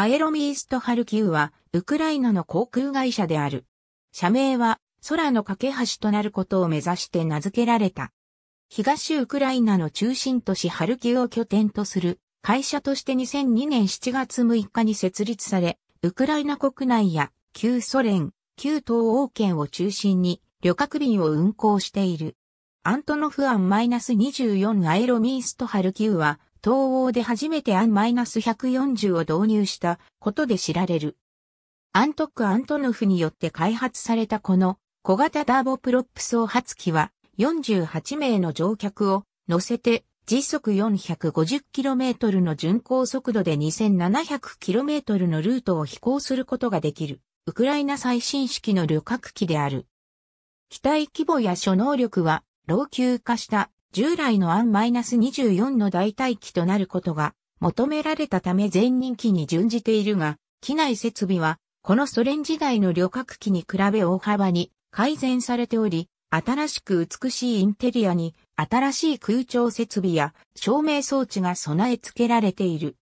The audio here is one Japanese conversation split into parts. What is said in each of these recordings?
アエロミーストハルキウは、ウクライナの航空会社である。社名は、空の架け橋となることを目指して名付けられた。東ウクライナの中心都市ハルキウを拠点とする会社として2002年7月6日に設立され、ウクライナ国内や旧ソ連、旧東欧圏を中心に旅客便を運航している。アントノフアン -24 アエロミーストハルキウは東欧で初めてアン -140 を導入したことで知られる。アントック・アントノフによって開発されたこの小型ダーボプロップ総発機は48名の乗客を乗せて時速 450km の巡航速度で 2700km のルートを飛行することができる、ウクライナ最新式の旅客機である。機体規模や諸能力は老朽化した従来のナス2 4の代替機となることが求められたため前任機に準じているが、機内設備はこのソ連時代の旅客機に比べ大幅に改善されており、新しく美しいインテリアに新しい空調設備や照明装置が備え付けられている。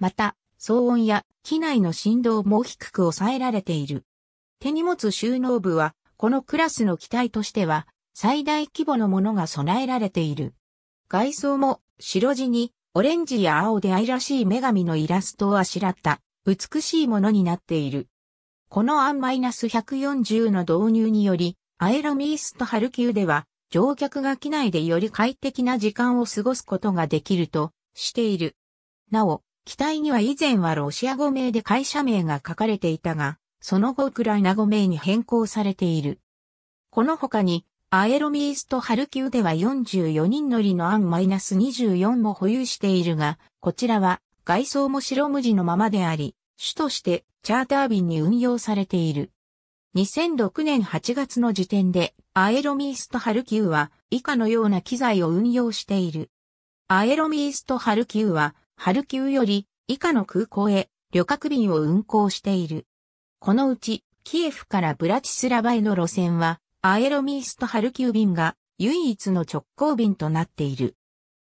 また、騒音や機内の振動も低く抑えられている。手荷物収納部は、このクラスの機体としては最大規模のものが備えられている。外装も白地にオレンジや青で愛らしい女神のイラストをあしらった美しいものになっている。このアンマイナス1 4 0の導入により、アエロミースとハルキウでは乗客が機内でより快適な時間を過ごすことができるとしている。なお、機体には以前はロシア語名で会社名が書かれていたが、その後ウクライナ語名に変更されている。この他にアエロミーストハルキウでは44人乗りのアンマイナス -24 も保有しているが、こちらは外装も白無地のままであり、主としてチャーター便に運用されている。2006年8月の時点でアエロミーストハルキウは以下のような機材を運用している。アエロミーストハルキウはハルキウより以下の空港へ旅客便を運航している。このうちキエフからブラチスラバへの路線はアエロミーストハルキュー便が唯一の直行便となっている。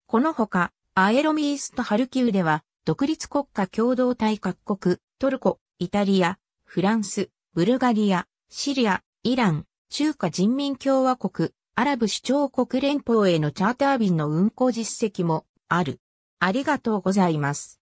このほか、アエロミーストハルキューでは、独立国家共同体各国、トルコ、イタリア、フランス、ブルガリア、シリア、イラン、中華人民共和国、アラブ首長国連邦へのチャーター便の運行実績もある。ありがとうございます。